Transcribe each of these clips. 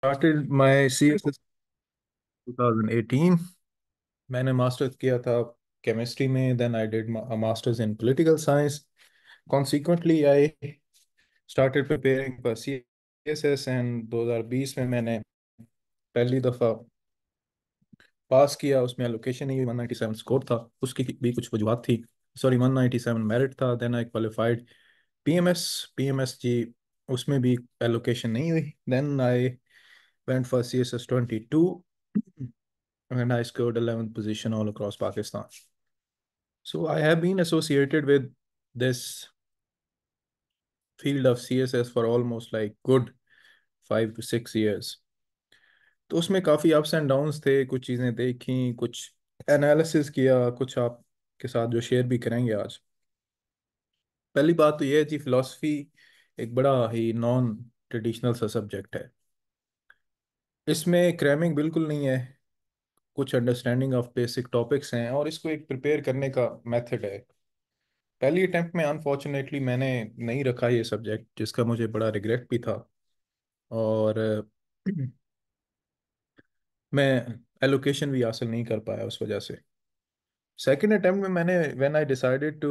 started my CSS 2018 मैंने masters किया था केमिस्ट्री में then I did masters in political science consequently I started preparing for CSS and 2020 में मैंने पहली दफ़ा पास किया उसमें एलोकेशन ही 197 स्कोर था उसकी भी कुछ वजूहत थी सॉरी 197 मेरिट था then I qualified PMS PMS जी उसमें भी एलोकेशन नहीं हुई then I went for CSS 22, and I scored 11th position all across Pakistan. So I have been associated with this field of CSS for almost like good five to six years. तो उसमें काफ़ी ups and downs थे कुछ चीज़ें देखी कुछ analysis किया कुछ आपके साथ जो शेयर भी करेंगे आज पहली बात तो यह है जी फिलोसफी एक बड़ा ही नॉन ट्रेडिशनल सा सब्जेक्ट है इसमें क्रैमिंग बिल्कुल नहीं है कुछ अंडरस्टैंडिंग ऑफ बेसिक टॉपिक्स हैं और इसको एक प्रिपेयर करने का मेथड है पहली अटेम्प्ट में अनफॉर्चुनेटली मैंने नहीं रखा ये सब्जेक्ट जिसका मुझे बड़ा रिग्रेट भी था और मैं एलोकेशन भी हासिल नहीं कर पाया उस वजह से सेकेंड अटैम्प्ट में मैंने when I decided to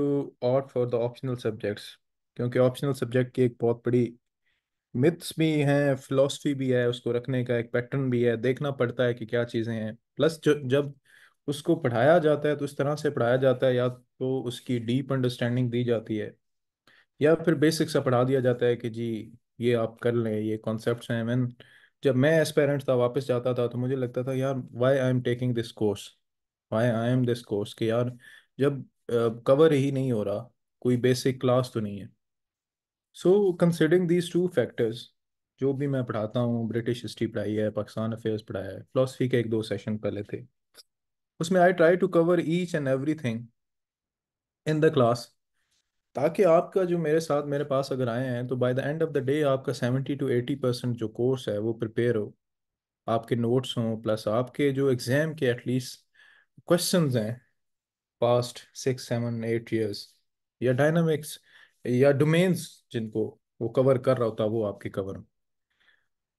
opt for the optional subjects क्योंकि ऑप्शनल सब्जेक्ट की एक बहुत बड़ी मिथ्स भी हैं फिलोसफी भी है उसको रखने का एक पैटर्न भी है देखना पड़ता है कि क्या चीज़ें हैं प्लस जब उसको पढ़ाया जाता है तो इस तरह से पढ़ाया जाता है या तो उसकी डीप अंडरस्टैंडिंग दी जाती है या फिर बेसिक सा पढ़ा दिया जाता है कि जी ये आप कर लें ये कॉन्सेप्ट हैं मैन जब मैं एज पेरेंट्स था वापस जाता था तो मुझे लगता था यार why I am taking this course why I am this course कि यार जब कवर uh, ही नहीं हो रहा कोई बेसिक क्लास तो नहीं है so considering these two factors जो भी मैं पढ़ाता हूँ ब्रिटिश हिस्ट्री पढ़ाई है पाकिस्तान अफेयर्स पढ़ाया है फिलोसफी के एक दो सेशन पहले थे उसमें I try to cover each and every thing in the class ताकि आपका जो मेरे साथ मेरे पास अगर आए हैं तो by the end of the day आपका सेवेंटी टू एटी परसेंट जो कोर्स है वो प्रिपेयर हो आपके नोट्स हों प्लस आपके जो एग्ज़ाम के एटलीस्ट क्वेश्चन हैं past six seven eight years या डायनामिक्स या डोमेन्स जिनको वो कवर कर रहा होता वो आपके कवर में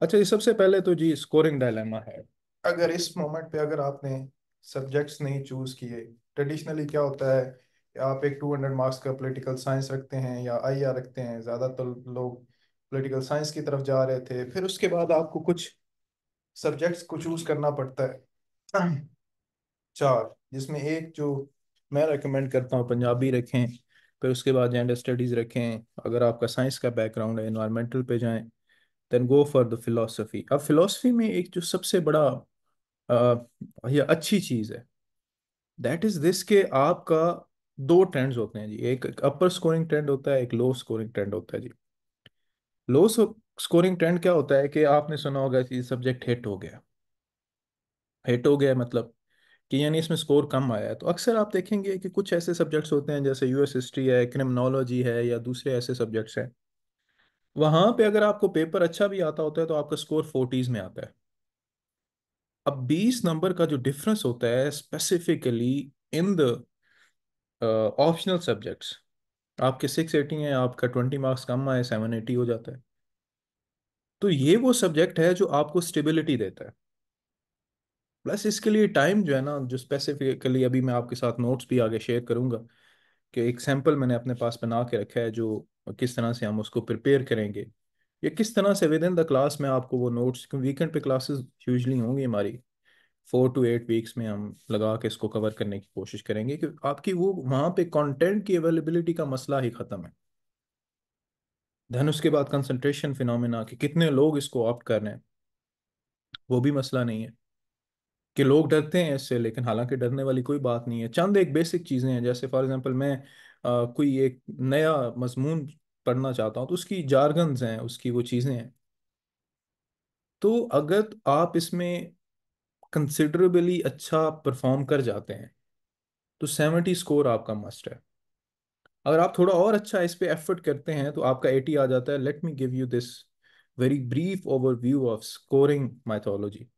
अच्छा ये सबसे पहले तो जी स्कोरिंग डायलेमा है अगर इस मोमेंट पे अगर आपने सब्जेक्ट्स नहीं चूज किए ट्रेडिशनली क्या होता है आप एक 200 मार्क्स का पॉलिटिकल साइंस रखते हैं या आई रखते हैं ज़्यादातर तो लोग पॉलिटिकल साइंस की तरफ जा रहे थे फिर उसके बाद आपको कुछ सब्जेक्ट्स को चूज करना पड़ता है चार जिसमें एक जो मैं रेकमेंड करता हूँ पंजाबी रखें फिर उसके बाद जेंडर स्टडीज़ रखें अगर आपका साइंस का बैकग्राउंड है इन्वायरमेंटल पे जाएं then go for the philosophy अब फिलोसफी में एक जो सबसे बड़ा या अच्छी चीज़ है दैट इज़ दिस के आपका दो ट्रेंड्स होते हैं जी एक, एक अपर स्कोरिंग ट्रेंड होता है एक लो स्कोरिंग ट्रेंड होता है जी लो स्कोरिंग ट्रेंड क्या होता है कि आपने सुना होगा कि सब्जेक्ट हिट हो गया हिट हो गया मतलब कि यानी इसमें स्कोर कम आया है तो अक्सर आप देखेंगे कि कुछ ऐसे सब्जेक्ट्स होते हैं जैसे यूएस हिस्ट्री है क्रिमिनोलॉजी है या दूसरे ऐसे सब्जेक्ट्स हैं वहाँ पे अगर आपको पेपर अच्छा भी आता होता है तो आपका स्कोर फोर्टीज में आता है अब बीस नंबर का जो डिफरेंस होता है specifically in the optional subjects आपके सिक्स एटी हैं आपका ट्वेंटी मार्क्स कम आए सेवन एटी हो जाता है तो ये वो सब्जेक्ट है जो आपको स्टेबिलिटी देता है प्लस इसके लिए टाइम जो है ना जो स्पेसिफिकली अभी मैं आपके साथ नोट्स भी आगे शेयर करूंगा कि एक सैम्पल मैंने अपने पास बना के रखा है जो किस तरह से हम उसको प्रिपेयर करेंगे या किस तरह से विद इन द क्लास में आपको वो नोट्स वीकेंड पे क्लासेस यूजली होंगी हमारी फोर टू एट वीक्स में हम लगा के इसको कवर करने की कोशिश करेंगे कि आपकी वो वहाँ पे कंटेंट की अवेलेबिलिटी का मसला ही ख़त्म है धन उसके बाद कंसंट्रेशन फिनोमेना कि कितने लोग इसको ऑप्ट कर रहे हैं वो भी मसला नहीं है कि लोग डरते हैं इससे लेकिन हालांकि डरने वाली कोई बात नहीं है चंद एक बेसिक चीज़ें हैं जैसे फॉर एग्जांपल मैं आ, कोई एक नया मजमून पढ़ना चाहता हूँ तो उसकी जारगन्स हैं उसकी वो चीज़ें हैं तो अगर आप इसमें कंसिडरेबली अच्छा परफॉर्म कर जाते हैं तो सेवेंटी स्कोर आपका मस्ट है अगर आप थोड़ा और अच्छा इस पर एफर्ट करते हैं तो आपका एटी आ जाता है let me give you this very brief overview of scoring mythology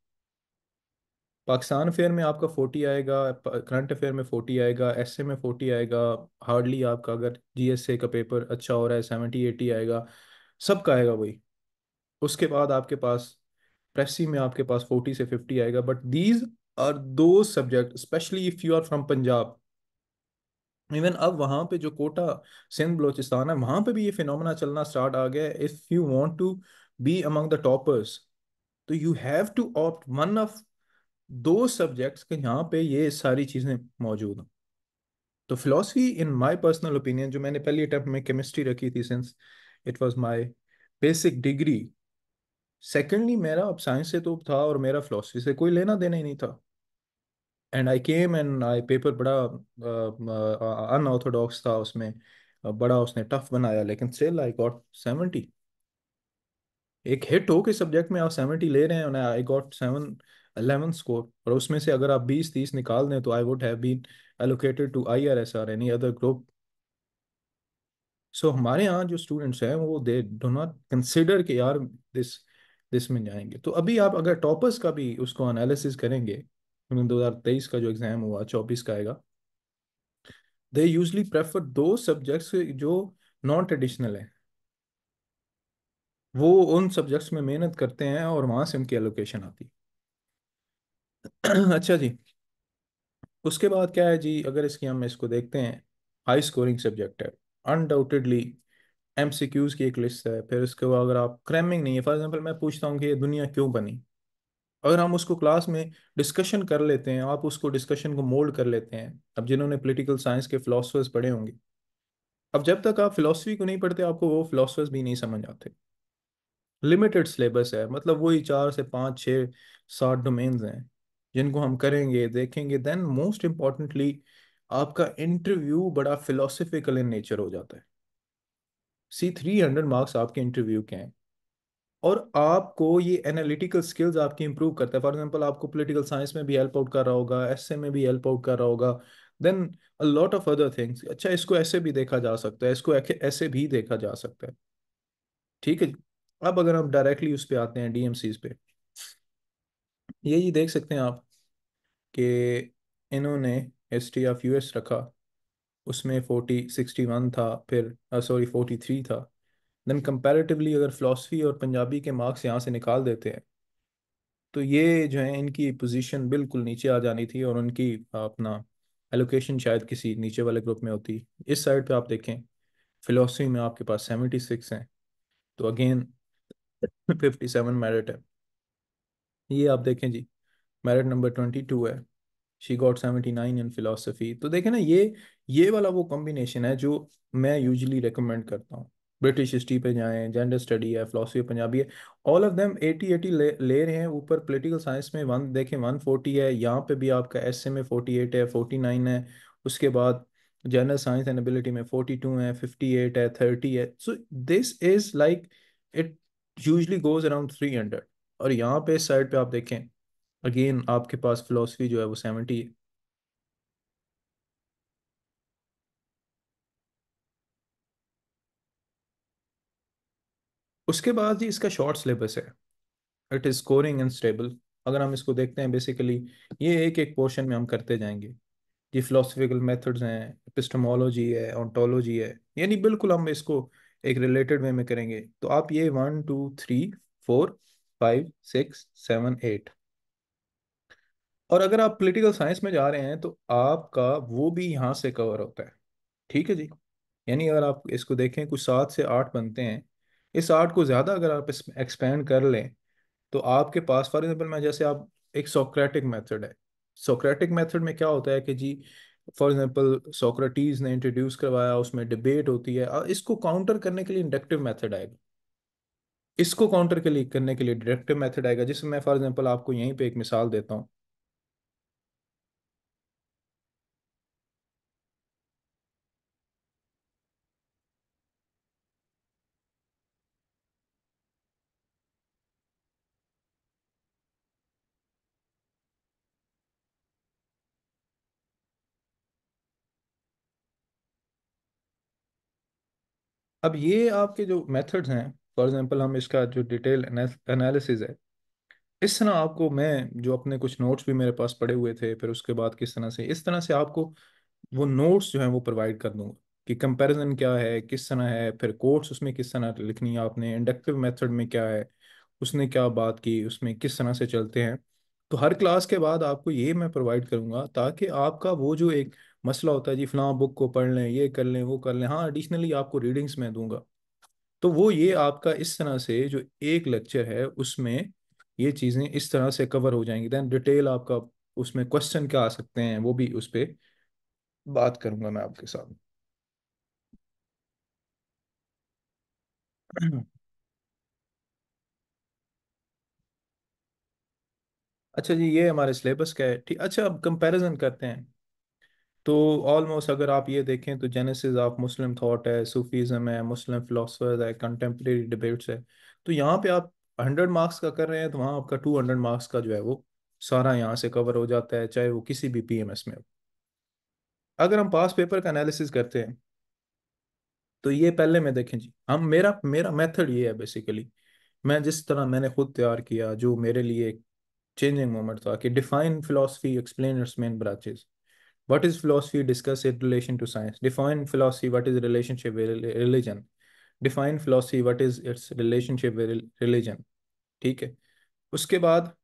Pakistan affair में आपका फोर्टी आएगा करंट अफेयर में फोर्टी आएगा एस में फोर्टी आएगा हार्डली आपका अगर जी का पेपर अच्छा हो रहा है सेवेंटी एटी आएगा सबका आएगा वही उसके बाद आपके पास प्रेसी में आपके पास फोर्टी से फिफ्टी आएगा बट दीज आर दो subject specially if you are from Punjab even अब वहाँ पे जो कोटा सिंध बलोचिस्तान है वहाँ पे भी ये फिनोमेना चलना स्टार्ट आ गया है if you want to be among the toppers तो you have to opt one of दो सब्जेक्ट्स के यहाँ पे ये सारी चीज़ें मौजूद हैं तो philosophy in my personal opinion जो मैंने पहले अटैम्प्ट में केमिस्ट्री रखी थी since it was my basic degree secondly मेरा अब साइंस से तो था और मेरा फिलोसफी से कोई लेना देना ही नहीं था and I came and I paper बड़ा अनऑर्थोडॉक्स uh, uh, था उसमें uh, बड़ा उसने टफ बनाया लेकिन सेल आई गॉट सेवेंटी एक हिट हो के सब्जेक्ट में आप सेवेंटी ले रहे हैं I got seven eleven score और उसमें से अगर आप बीस तीस निकाल दें तो I would have been allocated to I R S or any other group so हमारे यहाँ जो स्टूडेंट्स हैं वो दे डो नॉट कंसिडर के यार दिस दिस में जाएंगे तो अभी आप अगर टॉपर्स का भी उसको अनालिसिस करेंगे दो हज़ार तेईस का जो एग्ज़ाम हुआ चौबीस का आएगा दे यूजली प्रेफर दो सब्जेक्ट्स जो नॉन ट्रेडिशनल हैं वो उन सब्जेक्ट्स में मेहनत करते हैं और वहाँ से उनकी एलोकेशन आती है अच्छा जी उसके बाद क्या है जी अगर इसकी हम इसको देखते हैं हाई स्कोरिंग सब्जेक्ट है अनडाउटेडली एम सी क्यूज़ की एक लिस्ट है फिर उसके बाद अगर आप क्रैमिंग नहीं है फॉर एग्जांपल मैं पूछता हूँ कि ये दुनिया क्यों बनी अगर हम उसको क्लास में डिस्कशन कर लेते हैं आप उसको डिस्कशन को मोल्ड कर लेते हैं अब जिन्होंने पोलिटिकल साइंस के फ़िलासफ़र्स पढ़े होंगे अब जब तक आप फिलासफ़ी को नहीं पढ़ते आपको वो फिलासफर्स भी नहीं समझ आते लिमिटेड सिलेबस है मतलब वही चार से पाँच छः सात डोमेन्स हैं जिनको हम करेंगे देखेंगे देन मोस्ट इम्पॉर्टेंटली आपका इंटरव्यू बड़ा फिलोसफिकल इन नेचर हो जाता है सी थ्री हंड्रेड मार्क्स आपके इंटरव्यू के हैं और आपको ये एनालिटिकल स्किल्स आपकी इंप्रूव करता है फॉर एग्जांपल आपको पॉलिटिकल साइंस में भी हेल्प आउट कर रहा होगा एसए में भी हेल्प आउट कर रहा होगा then a lot of other things अच्छा इसको ऐसे भी देखा जा सकता है इसको ऐसे भी देखा जा सकता है ठीक है अब अगर हम डायरेक्टली उस पर आते हैं डीएमसीज पे यही देख सकते हैं आप कि इन्होंने S T of U S रखा उसमें फोर्टी सिक्सटी वन था फिर सॉरी फोर्टी थ्री था दैन कंपेरेटिवली अगर फ़िलासफ़ी और पंजाबी के मार्क्स यहाँ से निकाल देते हैं तो ये जो है इनकी पोजीशन बिल्कुल नीचे आ जानी थी और उनकी uh, अपना एलोकेशन शायद किसी नीचे वाले ग्रुप में होती इस साइड पे आप देखें फ़िलासफ़ी में आपके पास सेवेंटी सिक्स हैं तो अगेन फिफ्टी सेवन मेरिट है ये आप देखें जी मेरिट नंबर ट्वेंटी टू है she got seventy nine in philosophy तो देखें ना ये ये वाला वो कॉम्बिनेशन है जो मैं यूजली रिकमेंड करता हूँ ब्रिटिश हिस्ट्री पे जाएं जेंडर स्टडी है फिलोसफी पंजाबी है all of them eighty eighty ले, रहे हैं ऊपर पोलिटिकल साइंस में वन देखें वन फोर्टी है यहाँ पे भी आपका एस में फोर्टी एट है फोर्टी नाइन है उसके बाद जनरल साइंस एंड एबिलिटी में फोर्टी टू है फिफ्टी एट है थर्टी है so this is like it usually goes around three hundred और यहाँ पे इस साइड पे आप देखें अगेन आपके पास फिलोसफी जो है वो सेवेंटी है उसके बाद जी इसका शॉर्ट सिलेबस है it is scoring and stable अगर हम इसको देखते हैं बेसिकली ये एक एक पोर्शन में हम करते जाएंगे ये फिलोसफिकल मेथड्स हैं पिस्टमोलॉजी है ऑन्टोलॉजी है यानी बिल्कुल हम इसको एक रिलेटेड वे में करेंगे तो आप ये one two three four five six seven eight और अगर आप पॉलिटिकल साइंस में जा रहे हैं तो आपका वो भी यहाँ से कवर होता है ठीक है जी यानी अगर आप इसको देखें कुछ सात से आठ बनते हैं इस आर्ट को ज़्यादा अगर आप इस एक्सपेंड कर लें तो आपके पास फॉर एग्जाम्पल मैं जैसे आप एक सोक्रेटिक मेथड है सोक्रेटिक मेथड में क्या होता है कि जी फॉर एग्जाम्पल सोक्रेटीज ने इंट्रोड्यूस करवाया उसमें डिबेट होती है इसको काउंटर करने के लिए इंडक्टिव मैथड आएगा इसको काउंटर के लिए करने के लिए डिडक्टिव मेथड आएगा जिसमें मैं फॉर एग्जांपल आपको यहीं पे एक मिसाल देता हूं अब ये आपके जो मेथड्स हैं फॉर एग्जाम्पल हम इसका जो डिटेल एनालिसिस है इस तरह आपको मैं जो अपने कुछ नोट्स भी मेरे पास पड़े हुए थे फिर उसके बाद किस तरह से इस तरह से आपको वो नोट्स जो हैं वो प्रोवाइड कर दूंगा कि कंपैरिजन क्या है किस तरह है फिर कोर्ट्स उसमें किस तरह लिखनी है आपने इंडक्टिव मेथड में क्या है उसने क्या बात की उसमें किस तरह से चलते हैं तो हर क्लास के बाद आपको ये मैं प्रोवाइड करूँगा ताकि आपका वो जो एक मसला होता है जी फिलहाल बुक को पढ़ लें ये कर लें वो कर लें हाँ एडिशनली आपको रीडिंग्स में दूंगा तो वो ये आपका इस तरह से जो एक लेक्चर है उसमें ये चीज़ें इस तरह से कवर हो जाएंगी दैन डिटेल आपका उसमें क्वेश्चन क्या आ सकते हैं वो भी उस पर बात करूंगा मैं आपके साथ अच्छा जी ये हमारे सिलेबस का है ठीक अच्छा अब कंपैरिजन करते हैं तो ऑलमोस्ट अगर आप ये देखें तो जेनेसिस ऑफ मुस्लिम थॉट है सूफीज़म है मुस्लिम फ़िलासफ़र्स है कंटेम्प्रेरी डिबेट्स है तो यहाँ पे आप हंड्रेड मार्क्स का कर रहे हैं तो वहाँ आपका टू हंड्रेड मार्क्स का जो है वो सारा यहाँ से कवर हो जाता है चाहे वो किसी भी पी में हो अगर हम पास पेपर का एनालिसिस करते हैं तो ये पहले में देखें जी हम मेरा मेरा मेथड ये है बेसिकली मैं जिस तरह मैंने खुद तैयार किया जो मेरे लिए चेंजिंग मोमेंट था कि define philosophy explain its main branches What is philosophy? Discuss it relation to science. Define philosophy. What is relationship with religion? Define philosophy. What is its relationship with religion? ठीक है उसके बाद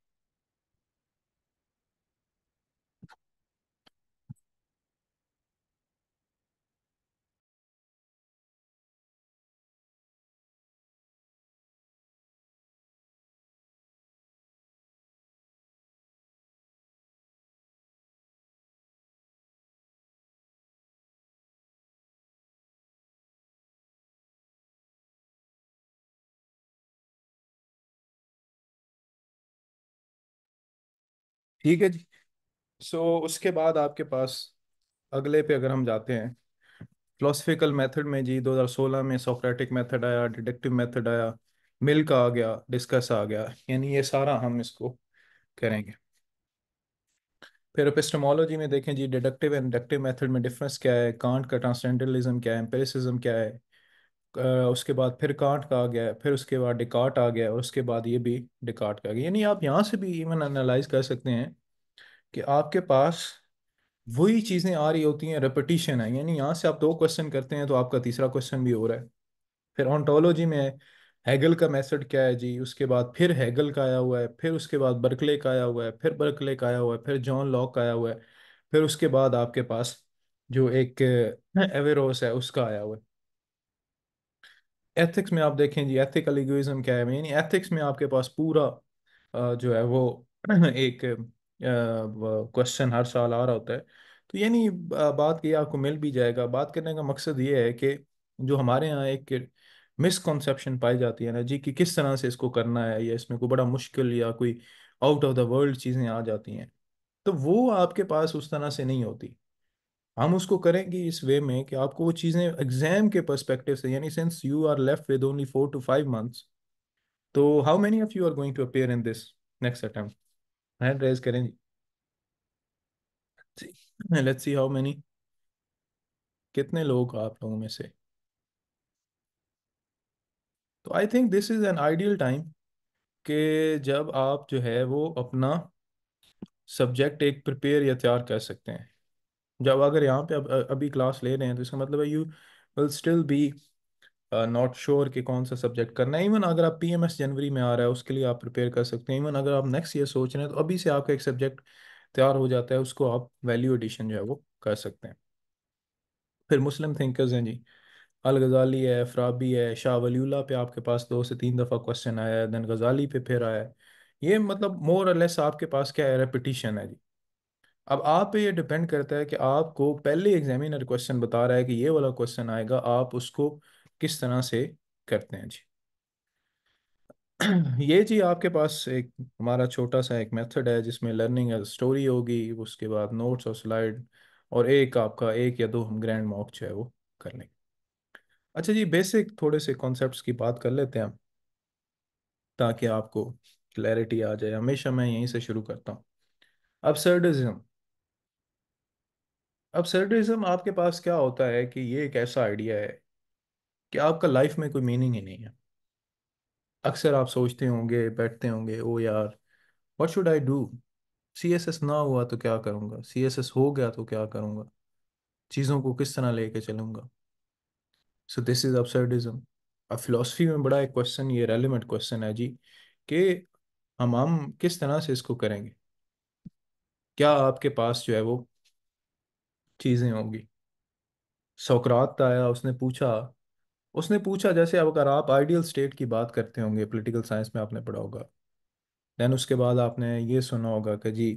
ठीक है जी सो so, उसके बाद आपके पास अगले पे अगर हम जाते हैं फिलोसफिकल मेथड में जी 2016 में सोक्रेटिक मेथड आया डिडक्टिव मेथड आया मिल का आ गया डिस्कस आ गया यानी ये सारा हम इसको करेंगे फिर एपिस्टमोलॉजी में देखें जी डिडक्टिव एंड डिडक्टिव मेथड में डिफरेंस क्या है कांट का ट्रांसजेंडरलिज्म क्या है एम्पेरिसिज्म क्या है उसके बाद फिर कांट का आ गया फिर उसके बाद डिकाट आ गया और उसके बाद ये भी डिकाट का आ गया यानी आप यहाँ से भी इवन एनालाइज कर सकते हैं कि आपके पास वही चीज़ें आ रही होती हैं रेपटिशन है यानी यहाँ से आप दो क्वेश्चन करते हैं तो आपका तीसरा क्वेश्चन भी हो रहा है फिर ऑनटोलॉजी में हैगल का मैसेड क्या है जी उसके बाद फिर हैगल का आया हुआ है फिर उसके बाद बर्कले का आया हुआ है फिर बर्कले का आया हुआ है फिर जॉन लॉक का आया हुआ है फिर उसके बाद आपके पास जो एक एवेरोस है उसका आया हुआ है एथिक्स में आप देखें जी एथिकल इगोइज्म क्या है यानी एथिक्स में आपके पास पूरा जो है वो एक क्वेश्चन हर साल आ रहा होता है तो यानी बात ये आपको मिल भी जाएगा बात करने का मकसद ये है कि जो हमारे यहाँ एक मिसकॉन्सेप्शन पाई जाती है ना जी कि किस तरह से इसको करना है या इसमें कोई बड़ा मुश्किल या कोई आउट ऑफ द वर्ल्ड चीज़ें आ जाती हैं तो वो आपके पास उस तरह से नहीं होती हम उसको करेंगे इस वे में कि आपको वो चीज़ें एग्जाम के परस्पेक्टिव से यानी since you are left with only four to five months तो how many of you are going to appear in this next attempt hand raise करें जी लेट्स सी हाउ मेनी कितने लोग आप लोगों में से तो I think this is an ideal time के जब आप जो है वो अपना सब्जेक्ट एक प्रिपेयर या तैयार कर सकते हैं जब अगर यहाँ पे अब अभी क्लास ले रहे हैं तो इसका मतलब है you will still be not sure कि कौन सा सब्जेक्ट करना है इवन अगर आप पी जनवरी में आ रहा है उसके लिए आप प्रिपेयर कर सकते हैं इवन अगर आप नेक्स्ट ईयर सोच रहे हैं तो अभी से आपका एक सब्जेक्ट तैयार हो जाता है उसको आप वैल्यू एडिशन जो है वो कर सकते हैं फिर मुस्लिम थिंकर्स हैं जी अल गज़ाली है फ़्राबी है शाह वलीला पे आपके पास दो से तीन दफ़ा क्वेश्चन आया है देन गज़ाली पे फिर आया है ये मतलब मोर और लेस आपके पास क्या है रेपिटिशन है जी अब आप पे ये डिपेंड करता है कि आपको पहले एग्जामिनर क्वेश्चन बता रहा है कि ये वाला क्वेश्चन आएगा आप उसको किस तरह से करते हैं जी ये जी आपके पास एक हमारा छोटा सा एक मेथड है जिसमें लर्निंग एज स्टोरी होगी उसके बाद नोट्स और स्लाइड और एक आपका एक या दो हम ग्रैंड मॉक जो है वो कर लेंगे अच्छा जी बेसिक थोड़े से कॉन्सेप्ट्स की बात कर लेते हैं हम ताकि आपको क्लैरिटी आ जाए हमेशा मैं यहीं से शुरू करता हूँ अपसर्डिज्म अब अब्सर्डिज्म आपके पास क्या होता है कि ये एक ऐसा आइडिया है कि आपका लाइफ में कोई मीनिंग ही नहीं है अक्सर आप सोचते होंगे बैठते होंगे ओ यार what should I do C S S ना हुआ तो क्या करूँगा सी एस एस हो गया तो क्या करूँगा चीज़ों को किस तरह लेके चलूँगा सो दिस इज़ अब्सर्डिज्म अब फिलोसफी में बड़ा एक क्वेश्चन ये रेलिवेंट क्वेश्चन है जी कि हम हम किस तरह से इसको करेंगे क्या आपके पास जो है वो चीजें होंगी सोकरात आया उसने पूछा उसने पूछा जैसे अब अगर आप आइडियल स्टेट की बात करते होंगे पॉलिटिकल साइंस में आपने पढ़ा होगा देन उसके बाद आपने ये सुना होगा कि जी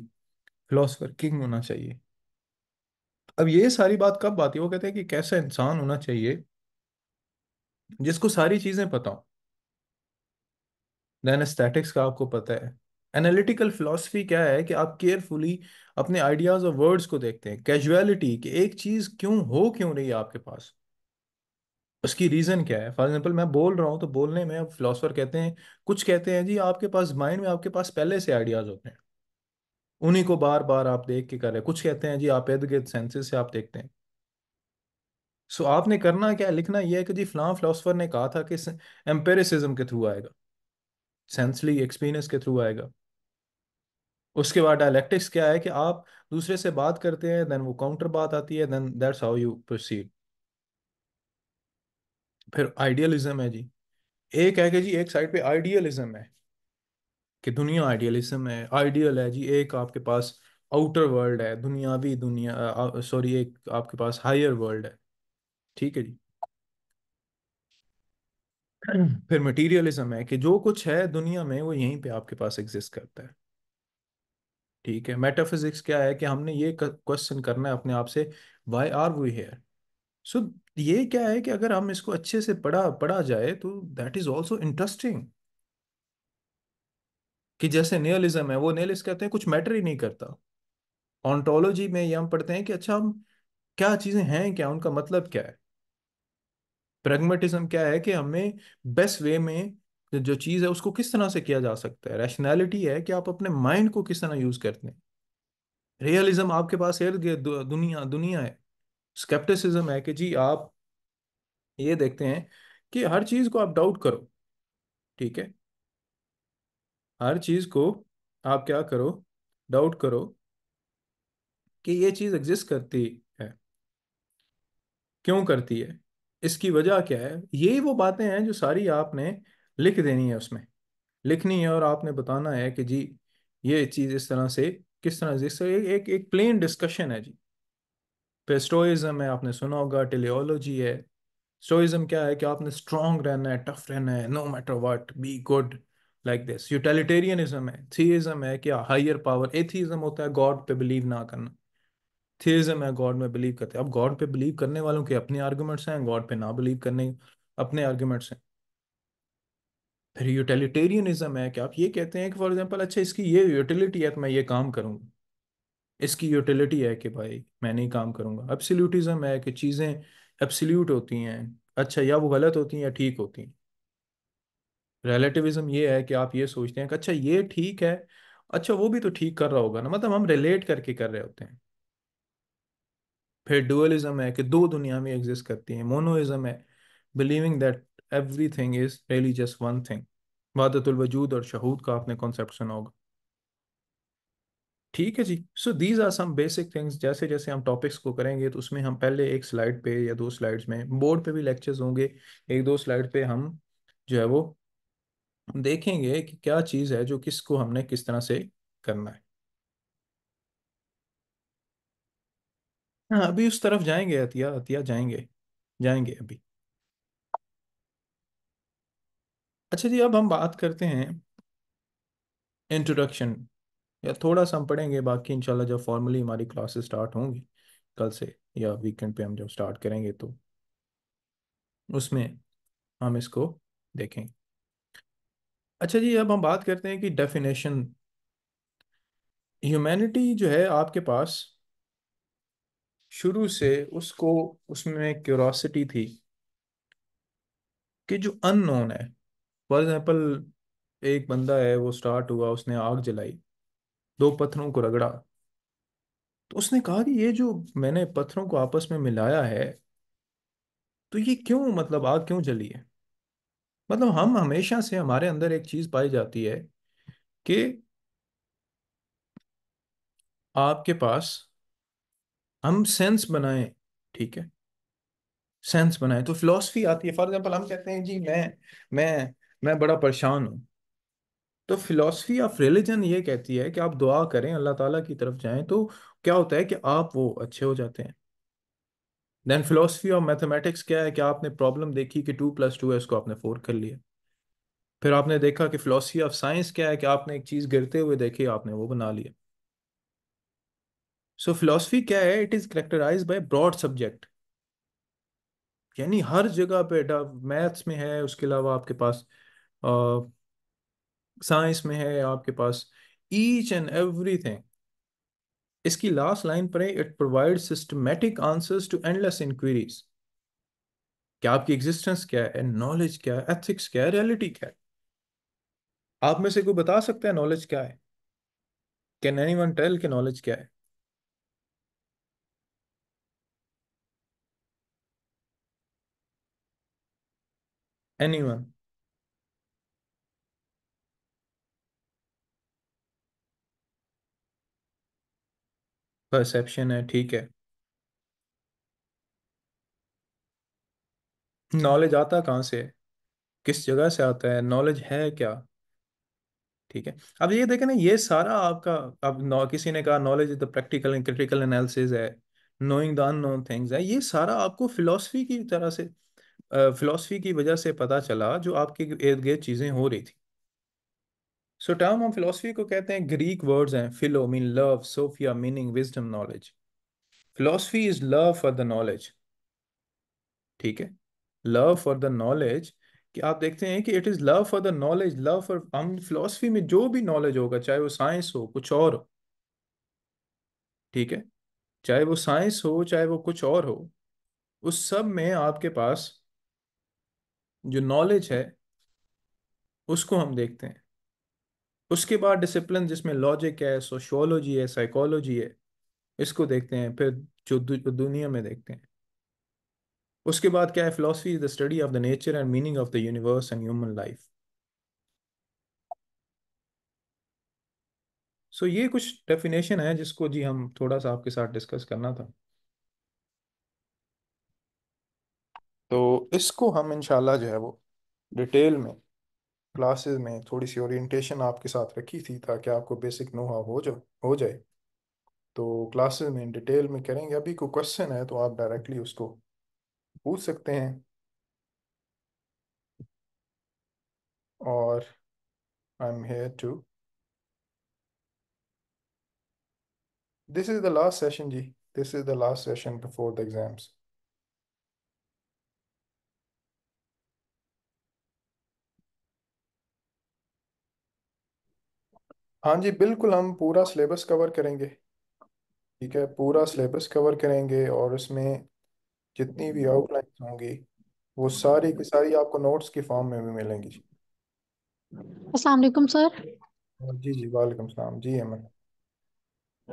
फिलोसफर किंग होना चाहिए अब ये सारी बात कब बात है वो कहते हैं कि कैसा इंसान होना चाहिए जिसको सारी चीजें पता हो देन एस्थेटिक्स का आपको पता है एनालिटिकल फिलोसफी क्या है कि आप केयरफुली अपने आइडियाज और वर्ड्स को देखते हैं कैजुअलिटी कि एक चीज क्यों हो क्यों रही है आपके पास उसकी रीजन क्या है फॉर एग्जाम्पल मैं बोल रहा हूँ तो बोलने में अब फिलोसफर कहते हैं कुछ कहते हैं जी आपके पास माइंड में आपके पास पहले से आइडियाज होते हैं उन्हीं को बार बार आप देख के कर हैं कुछ कहते हैं जी आप इर्द गिर्द सेंसेस से आप देखते हैं सो so, आपने करना क्या लिखना यह है कि जी फलां फिलोसफर ने कहा था कि एम्पेरिसिज्म के थ्रू आएगा सेंसली एक्सपीरियंस के थ्रू आएगा उसके बाद डायलेक्टिक्स क्या है कि आप दूसरे से बात करते हैं देन वो काउंटर बात आती है then that's how you proceed फिर आइडियलिज्म है जी एक है कि जी एक साइड पे आइडियलिज्म है कि दुनिया आइडियलिज्म है आइडियल है जी एक आपके पास आउटर वर्ल्ड है दुनियावी दुनिया सॉरी एक आपके पास हायर वर्ल्ड है ठीक है जी फिर मटेरियलिज्म है कि जो कुछ है दुनिया में वो यहीं पे आपके पास एग्जिस्ट करता है ठीक है मेटाफिजिक्स क्या है कि हमने ये क्वेश्चन करना है अपने आप से why are we here so ये क्या है कि अगर हम इसको अच्छे से पढ़ा पढ़ा जाए तो दैट इज ऑल्सो इंटरेस्टिंग कि जैसे नियलिज्म है वो नियलिस्ट कहते हैं कुछ मैटर ही नहीं करता ऑन्टोलॉजी में ये हम पढ़ते हैं कि अच्छा हम क्या चीज़ें हैं क्या उनका मतलब क्या है प्रेगमेटिज्म क्या है कि हमें बेस्ट वे में जो चीज़ है उसको किस तरह से किया जा सकता है रैशनैलिटी है कि आप अपने माइंड को किस तरह यूज़ करते हैं रियलिज्म आपके पास इर्द गिर्द दुनिया दुनिया है स्केप्टिसिज्म है कि जी आप ये देखते हैं कि हर चीज़ को आप डाउट करो ठीक है हर चीज़ को आप क्या करो डाउट करो कि ये चीज़ एग्जिस्ट करती है क्यों करती है इसकी वजह क्या है यही वो बातें हैं जो सारी आपने लिख देनी है उसमें लिखनी है और आपने बताना है कि जी ये चीज़ इस तरह से किस तरह से इस तरह एक एक प्लेन डिस्कशन है जी फिर स्टोइज़म है आपने सुना होगा टेलियोलॉजी है स्टोइज्म क्या है कि आपने स्ट्रॉन्ग रहना है टफ रहना है no matter what be good like this utilitarianism है थीज्म है क्या हायर पावर एथीइज्म होता है गॉड पे बिलीव ना करना थीजम है गॉड में बिलीव करते हैं अब गॉड पे बिलीव करने वालों के अपने आर्ग्यूमेंट्स हैं गॉड पे ना बिलीव करने अपने आर्ग्यूमेंट्स हैं यूटिलिटेरियनिज्म है कि आप ये कहते हैं कि फॉर एग्जांपल अच्छा इसकी ये यूटिलिटी है तो मैं ये काम करूँगा इसकी यूटिलिटी है कि भाई मैं नहीं काम करूँगा एब्सोल्यूटिज्म है कि चीज़ें एब्सोल्यूट होती हैं अच्छा या वो गलत होती हैं या ठीक होती हैं रिलेटिविज्म ये है कि आप ये सोचते हैं कि अच्छा ये ठीक है अच्छा वो भी तो ठीक कर रहा होगा ना मतलब हम रिलेट करके कर रहे होते हैं फिर डुअलिज्म है कि दो दुनिया में एग्जिस्ट करती है मोनोइज्म है believing that everything is really just one thing वादतुलवजूद और शहूद का आपने कॉन्सेप्ट सुना होगा ठीक है जी so these are some basic things जैसे जैसे हम टॉपिक्स को करेंगे तो उसमें हम पहले एक स्लाइड पे या दो स्लाइड्स में बोर्ड पे भी लेक्चर्स होंगे एक दो स्लाइड पे हम जो है वो देखेंगे कि क्या चीज़ है जो किसको हमने किस तरह से करना है हाँ अभी उस तरफ जाएंगे अतिया अतिया जाएंगे जाएंगे अभी अच्छा जी अब हम बात करते हैं इंट्रोडक्शन या थोड़ा सा हम पढ़ेंगे बाकी इंशाल्लाह जब फॉर्मली हमारी क्लासेस स्टार्ट होंगी कल से या वीकेंड पे हम जब स्टार्ट करेंगे तो उसमें हम इसको देखेंगे अच्छा जी अब हम बात करते हैं कि डेफिनेशन ह्यूमैनिटी जो है आपके पास शुरू से उसको उसमें क्यूरोसिटी थी कि जो अननोन है फॉर एग्जाम्पल एक बंदा है वो स्टार्ट हुआ उसने आग जलाई दो पत्थरों को रगड़ा तो उसने कहा कि ये जो मैंने पत्थरों को आपस में मिलाया है तो ये क्यों मतलब आग क्यों जली है मतलब हम हमेशा से हमारे अंदर एक चीज पाई जाती है कि आपके पास हम सेंस बनाए ठीक है सेंस बनाए तो फिलोसफी आती है फॉर एग्जाम्पल हम कहते हैं जी मैं मैं मैं बड़ा परेशान हूँ तो फिलॉसफी ऑफ रिलीजन ये कहती है कि आप दुआ करें अल्लाह ताला की तरफ जाएं तो क्या होता है कि आप वो अच्छे हो जाते हैं देन फिलॉसफी ऑफ मैथमेटिक्स क्या है कि आपने प्रॉब्लम देखी कि टू प्लस टू है उसको आपने फोर कर लिया फिर आपने देखा कि फिलोसफी ऑफ साइंस क्या है कि आपने एक चीज़ गिरते हुए देखी आपने वो बना लिया सो so, फिलोसफी क्या है it is characterise by broad subject यानी हर जगह पे मैथ्स में है उसके अलावा आपके पास साइंस में है आपके पास ईच एंड थिंग इसकी लास्ट लाइन पर है it provide systematic answers to endless inquiries क्या आपकी एग्जिस्टेंस क्या है नॉलेज क्या है एथिक्स क्या है रियलिटी क्या है आप में से कोई बता सकता है नॉलेज क्या है कैन एनी वन टेल के नॉलेज क्या है एनी वन परसेप्शन है ठीक है नॉलेज आता कहाँ से किस जगह से आता है नॉलेज है क्या ठीक है अब ये देखें ना ये सारा आपका अब किसी ने कहा knowledge the practical and critical analysis है नोइंग द अननोन थिंग्स है ये सारा आपको फिलॉसफी की तरह से फिलोसफी की वजह से पता चला जो आपके इर्द गिर्द चीज़ें हो रही थी सो टर्म हम फिलोसफी को कहते हैं ग्रीक वर्ड्स हैं philo mean love Sophia meaning wisdom knowledge philosophy is love for the knowledge ठीक है लव फॉर द नॉलेज कि आप देखते हैं कि it is love for the knowledge love for हम फिलोसफी में जो भी नॉलेज होगा चाहे वो साइंस हो कुछ और हो ठीक है चाहे वो साइंस हो चाहे वो कुछ और हो उस सब में आपके पास जो नॉलेज है उसको हम देखते हैं उसके बाद डिसिप्लिन जिसमें लॉजिक है सोशोलॉजी है साइकोलॉजी है इसको देखते हैं फिर जो दुनिया में देखते हैं उसके बाद क्या है philosophy the study of the nature and meaning of the universe and human life so ये कुछ डेफिनेशन है जिसको जी हम थोड़ा सा आपके साथ डिस्कस करना था तो इसको हम इंशाल्लाह जो है वो डिटेल में क्लासेस में थोड़ी सी ओरिएंटेशन आपके साथ रखी थी ताकि आपको बेसिक नो हो जा हो जाए तो क्लासेस में डिटेल में करेंगे अभी कोई क्वेश्चन है तो आप डायरेक्टली उसको पूछ सकते हैं और I am here to this is the last session जी this is the last session before the exams हाँ जी बिल्कुल हम पूरा सिलेबस कवर करेंगे ठीक है पूरा सिलेबस कवर करेंगे और उसमें जितनी भी आउटलाइंस होंगी वो सारी की सारी आपको नोट्स की फॉर्म में भी मिलेंगी जी अस्सलाम वालेकुम सर हाँ जी जी वालेकुम सलाम जी अमन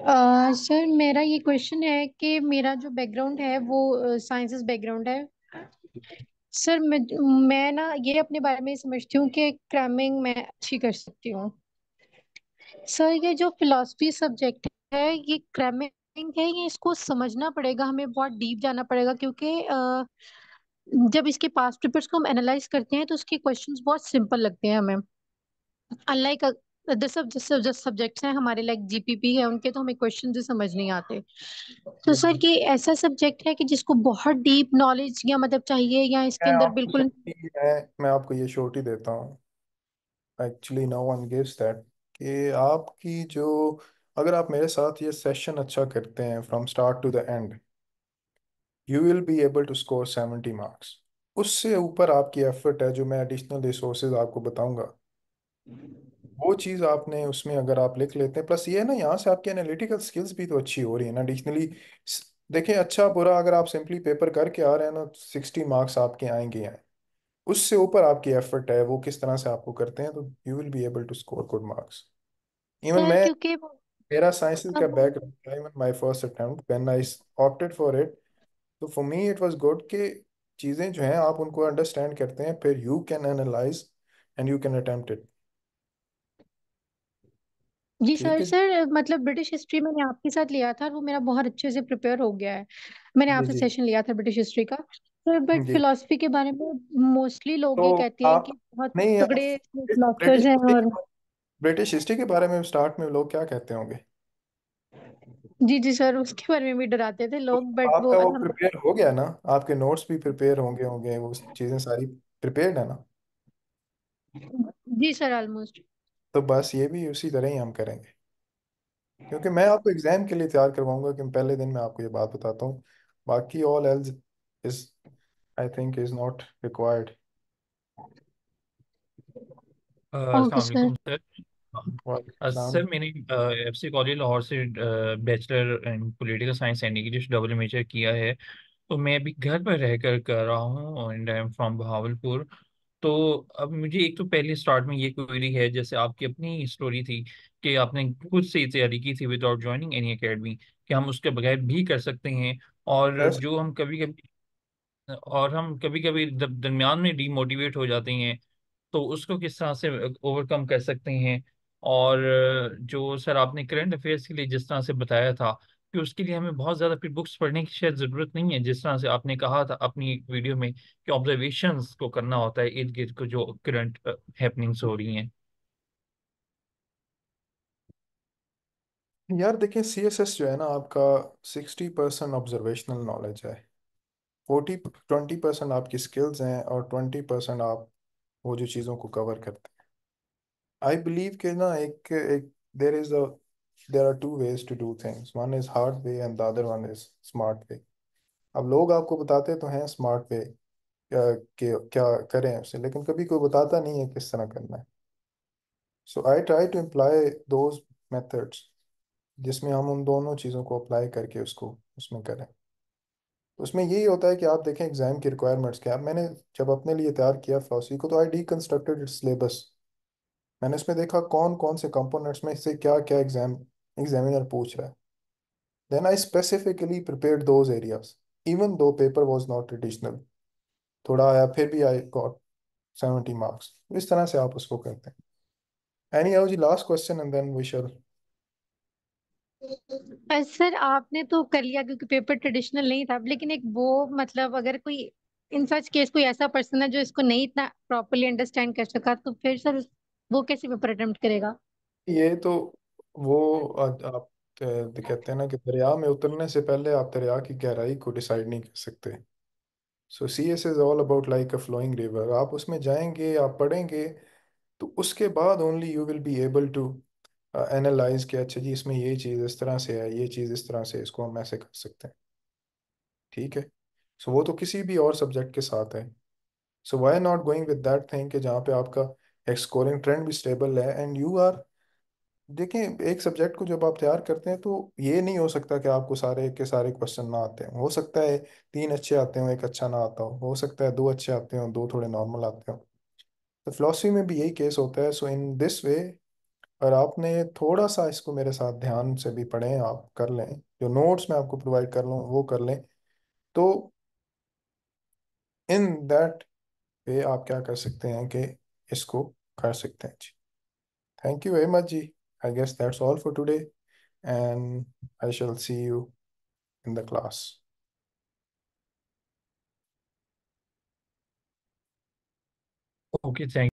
अ, सर मेरा ये क्वेश्चन है कि मेरा जो बैकग्राउंड है वो साइंसेस बैकग्राउंड है सर मैं मैं ना ये अपने बारे में समझती हूँ कि क्रैमिंग मैं अच्छी कर सकती हूँ सर ये जो फिलोसफी सब्जेक्ट है ये क्रेमिंग है ये इसको समझना पड़ेगा हमें बहुत डीप जाना पड़ेगा क्योंकि जब इसके पास्ट पेपर्स को हम एनालाइज करते हैं तो उसके क्वेश्चंस बहुत सिंपल लगते हैं हमें अनलाइक अदर सब सब्जेक्ट्स हैं हमारे लाइक जीपीपी है उनके तो हमें क्वेश्चन समझ नहीं आते तो सर हम्म। ये ऐसा सब्जेक्ट है कि जिसको बहुत डीप नॉलेज या मतलब चाहिए या इसके अंदर बिल्कुल मैं आपको ये शॉर्ट ही देता हूँ actually no one gives that कि आपकी जो अगर आप मेरे साथ ये सेशन अच्छा करते हैं from start to the end you will be able to score seventy marks उससे ऊपर आपकी एफर्ट है जो मैं एडिशनल रिसोर्सेज आपको बताऊंगा वो चीज़ आपने उसमें अगर आप लिख लेते हैं प्लस ये है ना यहाँ से आपकी एनालिटिकल स्किल्स भी तो अच्छी हो रही है ना एडिशनली देखें अच्छा बुरा अगर आप सिंपली पेपर करके आ रहे हैं ना सिक्सटी मार्क्स आपके आएंगे आएंगे उससे ऊपर आपकी एफर्ट है वो किस तरह से आपको करते हैं तो you will be able to score good marks even मैं क्योंकि मेरा साइंसेस का बैकग्राउंड था even my first attempt when I opted for it तो for me it was good कि चीजें जो हैं आप उनको अंडरस्टैंड करते हैं फिर you can analyse and you can attempt it जी सर सर मतलब ब्रिटिश हिस्ट्री मैंने आपके साथ लिया था और वो मेरा बहुत अच्छे से प्रिपेयर हो गया है मैंने आपसे सेशन लिया था ब्रिटिश हिस्ट्री का सर बट जी फिलोसफी के बारे में मोस्टली लोग तो ये तो कहते हैं आप कि बहुत नहीं आप तगड़े ब्रिटिश फिलोसफर्स हैं हिस्ट्री और के ब्रिटिश हिस्ट्री के बारे में स्टार्ट में लोग क्या कहते होंगे जी जी सर उसके बारे में भी डराते थे लोग बट तो वो आपका वो अलहमदुल्ला प्रिपेयर हो गया ना आपके नोट्स भी प्रिपेयर होंगे होंगे वो चीज़ें सारी प्रिपेयर्ड है ना जी सर ऑलमोस्ट तो बस ये भी उसी तरह ही हम करेंगे क्योंकि मैं आपको एग्जाम के लिए तैयार करवाऊंगा कि पहले दिन मैं आपको ये बात बताता हूँ बाकी all else is I think is not required. Sir uh, uh, मैंने एफ सी कॉलेज लाहौर से bachelor in political science and English double major किया है तो मैं अभी घर पर रहकर कर रहा हूँ and I am from Bahawalpur तो अब मुझे एक तो पहले स्टार्ट में ये क्वेरी है जैसे आपकी अपनी स्टोरी थी कि आपने खुद से तैयारी की थी विदाउट ज्वाइनिंग एनी अकेडमी कि हम उसके बगैर भी कर सकते हैं और जो हम कभी कभी और हम कभी कभी दरमियान में डीमोटिवेट हो जाते हैं तो उसको किस तरह से ओवरकम कर सकते हैं और जो सर आपने करंट अफेयर्स के लिए जिस तरह से बताया था कि उसके लिए हमें बहुत ज़्यादा फिर बुक्स पढ़ने की शायद ज़रूरत नहीं है जिस तरह से आपने कहा था अपनी एक वीडियो में कि ऑब्जर्वेशन को करना होता है इर्द गिर्द को जो करंट हैपनिंग्स हो रही हैं यार देखें सी एस एस जो है ना आपका सिक्सटी परसेंट ऑब्जर्वेशनल नॉलेज है फोर्टी ट्वेंटी परसेंट आपकी स्किल्स हैं और ट्वेंटी परसेंट आप वो जो चीज़ों को कवर करते हैं आई बिलीव के ना एक एक there is a there are two ways to do things one is hard way and the other one is smart way अब लोग आपको बताते तो हैं स्मार्ट वे के क्या करें उसे लेकिन कभी कोई बताता नहीं है किस तरह करना है so I try to employ those methods जिसमें हम उन दोनों चीज़ों को अप्लाई करके उसको उसमें करें उसमें यही होता है कि आप देखें एग्जाम के रिक्वायरमेंट्स क्या मैंने जब अपने लिए तैयार किया फ्लॉसी को तो आई डी कंस्ट्रक्टेड सिलेबस मैंने उसमें देखा कौन कौन से कंपोनेंट्स में इससे क्या क्या एग्जाम एग्जामिनर पूछ रहा है then I specifically prepare those areas even though paper was not traditional थोड़ा आया फिर भी आई गॉट सेवेंटी मार्क्स इस तरह से आप उसको करते हैं एनी आओ जी last question and then we shall sir आपने तो कर लिया क्योंकि पेपर ट्रेडिशनल नहीं था लेकिन एक वो मतलब अगर कोई इन सच केस कोई ऐसा पर्सन है जो इसको नहीं इतना प्रॉपरली अंडरस्टैंड कर सका तो फिर सर वो कैसे पेपर अटेम्प्ट करेगा ये तो वो आप, आप कहते हैं ना कि दरिया में उतरने से पहले आप दरिया की गहराई को डिसाइड नहीं कर सकते so C S is all about like a flowing river आप उसमें जाएंगे आप पढ़ेंगे तो उसके बाद only you will be able to analyse किया अच्छा जी इसमें ये चीज़ इस तरह से है ये चीज़ इस तरह से इसको हम ऐसे कर सकते हैं ठीक है सो so, वो तो किसी भी और सब्जेक्ट के साथ है so why not going with that thing कि जहाँ पे आपका एक्सकोरिंग ट्रेंड भी स्टेबल है एंड यू आर देखें एक सब्जेक्ट को जब आप तैयार करते हैं तो ये नहीं हो सकता कि आपको सारे के सारे क्वेश्चन ना आते हैं हो सकता है तीन अच्छे आते हों एक अच्छा ना आता हो हो सकता है दो अच्छे आते हों दो थोड़े नॉर्मल आते हों तो फिलोसफी में भी यही केस होता है सो इन दिस वे और आपने थोड़ा सा इसको मेरे साथ ध्यान से भी पढ़ें आप कर लें जो नोट्स मैं आपको प्रोवाइड कर लूँ वो कर लें तो इन दैट वे आप क्या कर सकते हैं कि इसको कर सकते हैं जी थैंक यू वेरी मच जी I guess that's all for today and I shall see you in the class okay thank